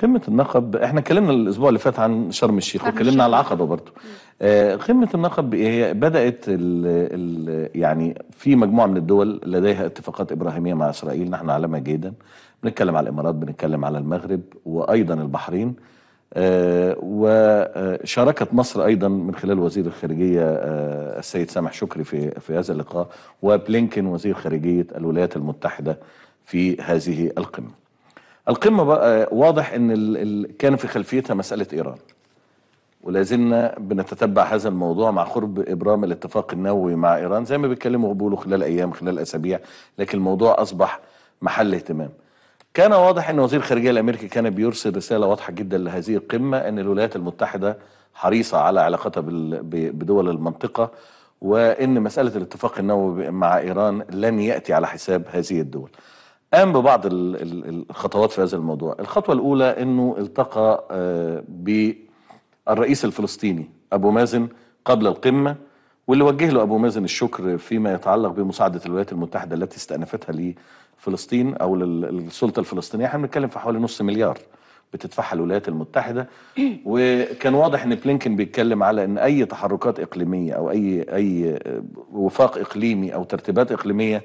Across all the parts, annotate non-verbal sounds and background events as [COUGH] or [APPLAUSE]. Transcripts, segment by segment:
قمة النقب احنا اتكلمنا الاسبوع اللي فات عن شرم الشيخ واتكلمنا على العقبة برضو آه قمة النقب هي بدأت الـ الـ يعني في مجموعة من الدول لديها اتفاقات إبراهيمية مع إسرائيل نحن نعلمها جيدا بنتكلم على الإمارات بنتكلم على المغرب وأيضا البحرين آه وشاركت مصر ايضا من خلال وزير الخارجيه آه السيد سامح شكري في في هذا اللقاء وبلينكن وزير خارجيه الولايات المتحده في هذه القمه. القمة بقى آه، واضح أن ال... كان في خلفيتها مسألة إيران ولازلنا بنتتبع هذا الموضوع مع قرب إبرام الاتفاق النووي مع إيران زي ما بيتكلموا بيقولوا خلال أيام خلال أسابيع لكن الموضوع أصبح محل اهتمام كان واضح أن وزير الخارجية الأمريكي كان بيرسل رسالة واضحة جدا لهذه القمة أن الولايات المتحدة حريصة على علاقتها بال... بدول المنطقة وأن مسألة الاتفاق النووي مع إيران لن يأتي على حساب هذه الدول قام ببعض الخطوات في هذا الموضوع الخطوة الأولى أنه التقى آه، بالرئيس الفلسطيني أبو مازن قبل القمة واللي وجه له أبو مازن الشكر فيما يتعلق بمساعدة الولايات المتحدة التي استأنفتها لفلسطين أو للسلطة الفلسطينية احنا بنتكلم في حوالي نص مليار بتدفعها الولايات المتحدة [CLEARS THROAT] وكان واضح ان بلينكن بيتكلم على ان اي تحركات اقليمية او اي اي آه، وفاق اقليمي او ترتيبات اقليمية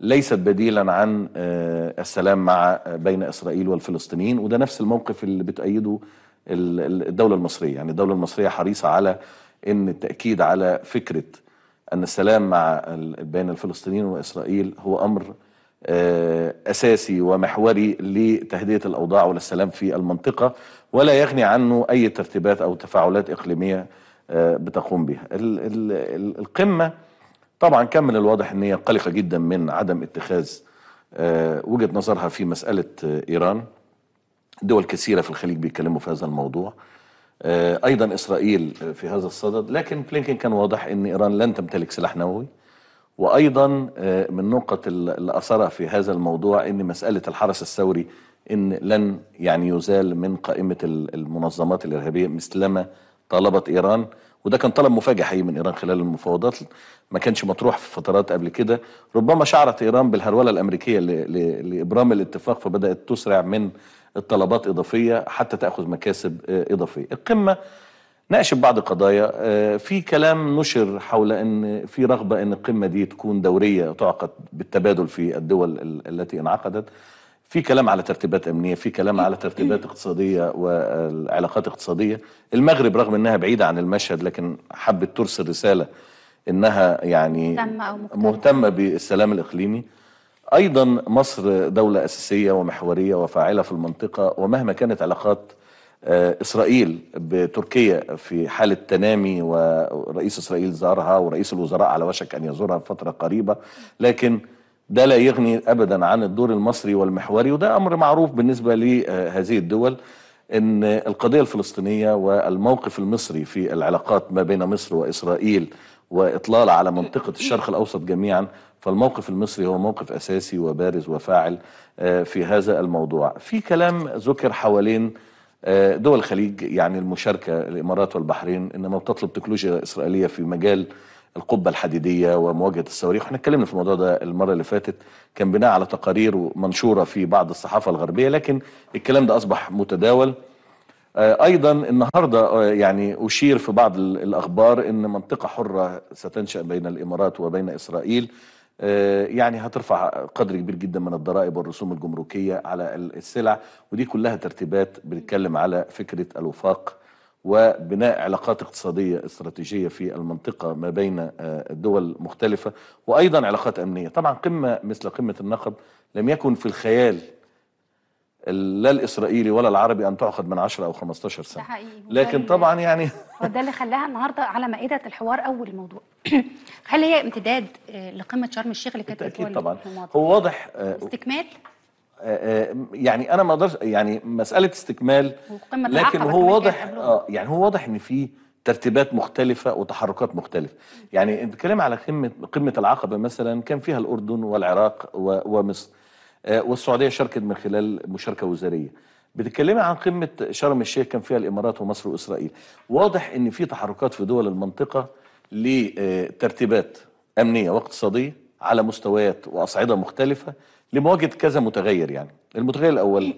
ليست بديلا عن آه، السلام مع آه، بين اسرائيل والفلسطينيين وده نفس الموقف اللي بتأيده الدوله المصريه يعني الدوله المصريه حريصه على ان التاكيد على فكره ان السلام مع بين الفلسطينيين واسرائيل هو امر آه، اساسي ومحوري لتهدئه الاوضاع وللسلام في المنطقه ولا يغني عنه اي ترتيبات او تفاعلات اقليميه بتقوم بها القمه طبعا كان من الواضح ان هي قلقه جدا من عدم اتخاذ آه، وجهه نظرها في مساله آه، ايران دول كثيره في الخليج بيتكلموا في هذا الموضوع آه، ايضا اسرائيل في هذا الصدد لكن بلينكن كان واضح ان ايران لن تمتلك سلاح نووي وايضا من نقط اللي اثرها في هذا الموضوع ان مساله الحرس الثوري ان لن يعني يزال من قائمه المنظمات الارهابيه مثلما طلبت ايران وده كان طلب مفاجئ حقيقي من ايران خلال المفاوضات ما كانش مطروح في فترات قبل كده ربما شعرت ايران بالهروله الامريكيه لابرام الاتفاق فبدات تسرع من الطلبات اضافيه حتى تاخذ مكاسب آه، اضافيه القمه ناقشت بعض القضايا آه، في كلام نشر حول ان في رغبه ان القمه دي تكون دوريه تعقد بالتبادل في الدول التي انعقدت في كلام على ترتيبات امنيه في كلام على ترتيبات اقتصاديه وعلاقات اقتصاديه المغرب رغم انها بعيده عن المشهد لكن حبت ترسل رساله انها يعني مهتمه بالسلام الاقليمي ايضا مصر دوله اساسيه ومحوريه وفاعله في المنطقه ومهما كانت علاقات آه، اسرائيل بتركيا في حاله تنامي ورئيس اسرائيل زارها ورئيس الوزراء على وشك ان يزورها في فتره قريبه لكن ده لا يغني ابدا عن الدور المصري والمحوري وده امر معروف بالنسبه لهذه الدول ان القضيه الفلسطينيه والموقف المصري في العلاقات ما بين مصر واسرائيل واطلال على منطقه الشرق الاوسط جميعا فالموقف المصري هو موقف اساسي وبارز وفاعل آه، في هذا الموضوع. في كلام ذكر حوالين آه، دول الخليج يعني المشاركه الامارات والبحرين انما بتطلب تكنولوجيا اسرائيليه في مجال القبه الحديديه ومواجهه الصواريخ احنا اتكلمنا في الموضوع ده المره اللي فاتت كان بناء على تقارير منشوره في بعض الصحافه الغربيه لكن الكلام ده اصبح متداول آه، ايضا النهارده آه، يعني اشير في بعض الاخبار ان منطقه حره ستنشا بين الامارات وبين اسرائيل آه، يعني هترفع قدر كبير جدا من الضرائب والرسوم الجمركيه على السلع ودي كلها ترتيبات بنتكلم على فكره الوفاق وبناء علاقات اقتصادية استراتيجية في المنطقة ما بين آه، الدول مختلفة وأيضا علاقات أمنية طبعا قمة مثل قمة النقب لم يكن في الخيال لا الاسرائيلي ولا العربي ان تعقد من 10 او 15 سنه ده حقيقي. لكن طبعا يعني [LAUGHS] وده اللي خلاها النهارده على مائده الحوار اول موضوع [CLEARS THROAT] هل هي امتداد آه، لقمه شرم الشيخ اللي كانت طبعا هو واضح آه، استكمال آه، آه، يعني انا ما اقدرش يعني مساله استكمال لكن هو واضح اه يعني هو واضح ان في ترتيبات مختلفة وتحركات مختلفة يعني بنتكلم على قمة قمة العقبة مثلا كان فيها الأردن والعراق ومصر آه، والسعودية شاركت من خلال مشاركة وزارية بتتكلمي عن قمة شرم الشيخ كان فيها الإمارات ومصر وإسرائيل واضح إن في تحركات في دول المنطقة لترتيبات أمنية واقتصادية على مستويات وأصعدة مختلفة لمواجهه كذا متغير يعني المتغير الاول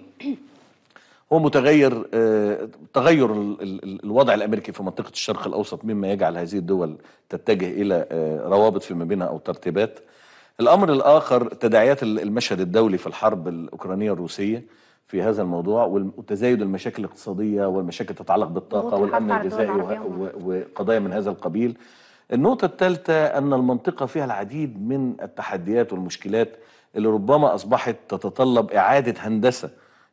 هو متغير آه، تغير الوضع الامريكي في منطقه الشرق الاوسط مما يجعل هذه الدول تتجه الى آه، روابط فيما بينها او ترتيبات الامر الاخر تداعيات المشهد الدولي في الحرب الاوكرانيه الروسيه في هذا الموضوع وتزايد المشاكل الاقتصاديه والمشاكل تتعلق بالطاقه والامن الغذائي وقضايا من هذا القبيل النقطه الثالثه ان المنطقه فيها العديد من التحديات والمشكلات اللي ربما اصبحت تتطلب اعاده هندسه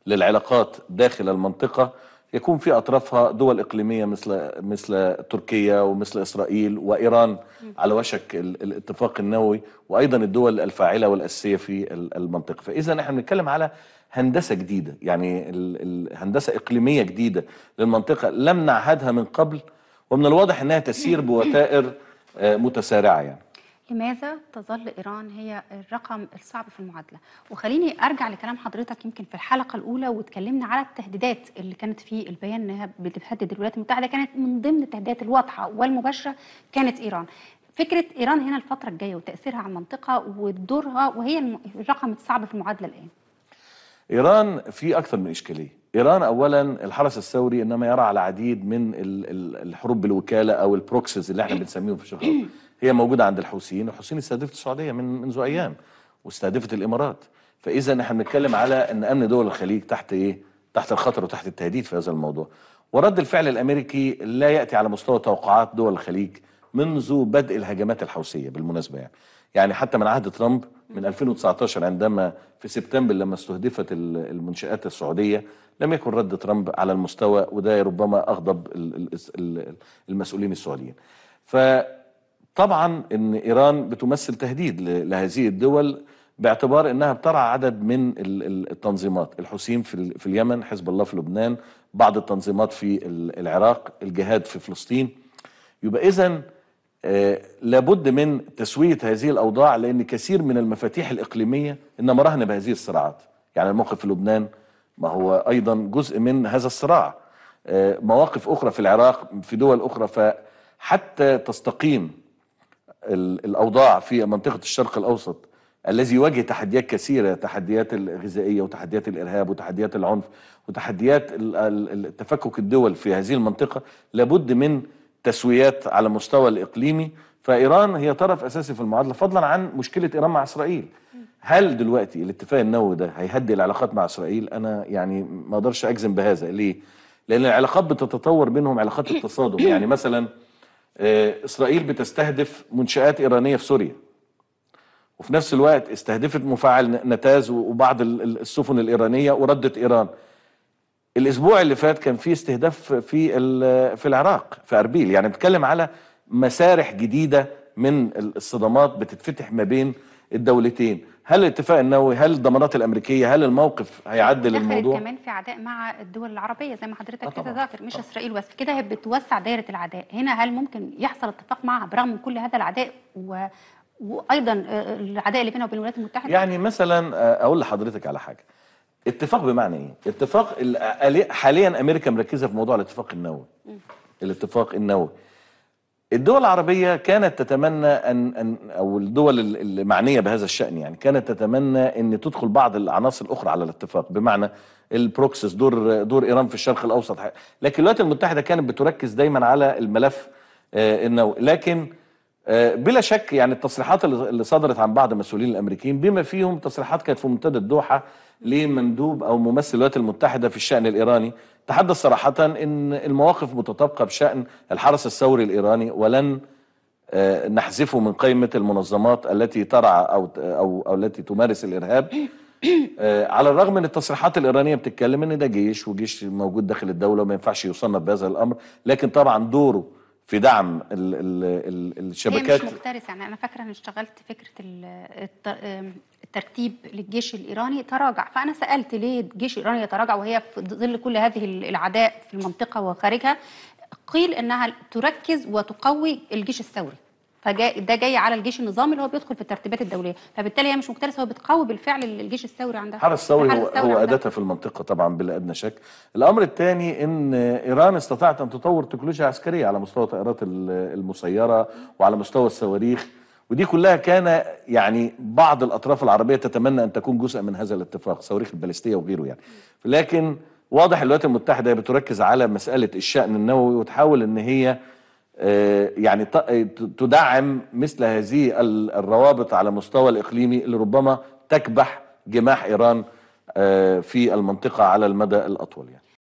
للعلاقات داخل المنطقه يكون في اطرافها دول اقليميه مثل مثل تركيا ومثل اسرائيل وايران على وشك الاتفاق النووي وايضا الدول الفاعله والاساسيه في المنطقه، فاذا نحن بنتكلم على هندسه جديده، يعني هندسه اقليميه جديده للمنطقه لم نعهدها من قبل ومن الواضح انها تسير [CLEARS THROAT] بوتائر آه، متسارعه يعني. لماذا تظل إيران هي الرقم الصعب في المعادلة وخليني أرجع لكلام حضرتك يمكن في الحلقة الأولى واتكلمنا على التهديدات اللي كانت في البيان أنها بتهدد الولايات المتحدة كانت من ضمن التهديدات الواضحة والمباشرة كانت إيران فكرة إيران هنا الفترة الجاية وتأثيرها على المنطقة ودورها وهي الرقم الصعب في المعادلة الآن إيران في أكثر من إشكالية إيران أولا الحرس الثوري إنما يرى على العديد من الحروب بالوكالة أو البروكسيز اللي احنا بنسميهم في الشرق هي موجوده عند الحوثيين الحوثيين استهدفت السعوديه من منذ ايام واستهدفت الامارات فاذا احنا بنتكلم على ان امن دول الخليج تحت ايه تحت الخطر وتحت التهديد في هذا الموضوع ورد الفعل الامريكي لا ياتي على مستوى توقعات دول الخليج منذ بدء الهجمات الحوثيه بالمناسبه يعني يعني حتى من عهد ترامب من 2019 عندما في سبتمبر لما استهدفت المنشآت السعودية لم يكن رد ترامب على المستوى وده ربما أغضب المسؤولين السعوديين ف طبعا ان ايران بتمثل تهديد لهذه الدول باعتبار انها بترعى عدد من التنظيمات الحسين في اليمن حزب الله في لبنان بعض التنظيمات في العراق الجهاد في فلسطين يبقى اذا آه، لابد من تسويه هذه الاوضاع لان كثير من المفاتيح الاقليميه انما رهن بهذه الصراعات يعني الموقف في لبنان ما هو ايضا جزء من هذا الصراع آه، مواقف اخرى في العراق في دول اخرى فحتى تستقيم الاوضاع في منطقه الشرق الاوسط الذي يواجه تحديات كثيره تحديات الغذائيه وتحديات الارهاب وتحديات العنف وتحديات تفكك الدول في هذه المنطقه لابد من تسويات على مستوى الاقليمي فايران هي طرف اساسي في المعادله فضلا عن مشكله ايران مع اسرائيل هل دلوقتي الاتفاق النووي ده هيهدي العلاقات مع اسرائيل انا يعني ما اقدرش اجزم بهذا ليه لان العلاقات بتتطور بينهم علاقات التصادم يعني مثلا آه، اسرائيل بتستهدف منشات ايرانيه في سوريا وفي نفس الوقت استهدفت مفاعل نتاز وبعض السفن الايرانيه وردت ايران الاسبوع اللي فات كان في استهداف في في العراق في اربيل يعني بتكلم على مسارح جديده من الصدمات بتتفتح ما بين الدولتين هل الاتفاق النووي هل الضمانات الامريكيه هل الموقف هيعدل الموضوع كمان في عداء مع الدول العربيه زي ما حضرتك كده آه ذاكر مش طبعا. آه. اسرائيل بس كده بتوسع دايره العداء هنا هل ممكن يحصل اتفاق معها برغم من كل هذا العداء و... وايضا العداء آه، اللي بينها وبين الولايات المتحده يعني مثلا اقول لحضرتك على حاجه اتفاق بمعنى ايه اتفاق حاليا امريكا مركزه في موضوع الاتفاق النووي الاتفاق النووي الدول العربية كانت تتمنى أن, أن أو الدول المعنية بهذا الشأن يعني كانت تتمنى أن تدخل بعض العناصر الأخرى على الاتفاق بمعنى البروكسس دور دور إيران في الشرق الأوسط لكن الولايات المتحدة كانت بتركز دايما على الملف آه، النووي لكن آه، بلا شك يعني التصريحات اللي صدرت عن بعض المسؤولين الامريكيين بما فيهم تصريحات كانت في منتدى الدوحه لمندوب او ممثل الولايات المتحده في الشان الايراني تحدث صراحه ان المواقف متطابقه بشان الحرس الثوري الايراني ولن آه، نحذفه من قائمه المنظمات التي ترعى او او, أو التي تمارس الارهاب آه، على الرغم من التصريحات الايرانيه بتتكلم ان ده جيش وجيش موجود داخل الدوله وما ينفعش يصنف بهذا الامر لكن طبعا دوره في دعم الـ الـ الشبكات هي مش مكترثه يعني انا فاكره ان اشتغلت فكره الترتيب للجيش الايراني تراجع فانا سالت ليه الجيش الايراني يتراجع وهي في ظل كل هذه العداء في المنطقه وخارجها قيل انها تركز وتقوي الجيش الثوري فده جاي على الجيش النظامي اللي هو بيدخل في الترتيبات الدوليه فبالتالي هي مش مكترثه هو بتقوي بالفعل الجيش الثوري عندها الحرس الثوري هو, هو اداتها في المنطقه طبعا بلا ادنى شك الامر الثاني ان ايران استطاعت ان تطور تكنولوجيا عسكريه على مستوى طائرات المسيره وعلى مستوى الصواريخ ودي كلها كان يعني بعض الاطراف العربيه تتمنى ان تكون جزء من هذا الاتفاق صواريخ البالستيه وغيره يعني لكن واضح الولايات المتحده بتركز على مساله الشان النووي وتحاول ان هي آه، يعني آه، تدعم مثل هذه الروابط على مستوى الإقليمي اللي ربما تكبح جماح إيران آه، في المنطقة على المدى الأطول يعني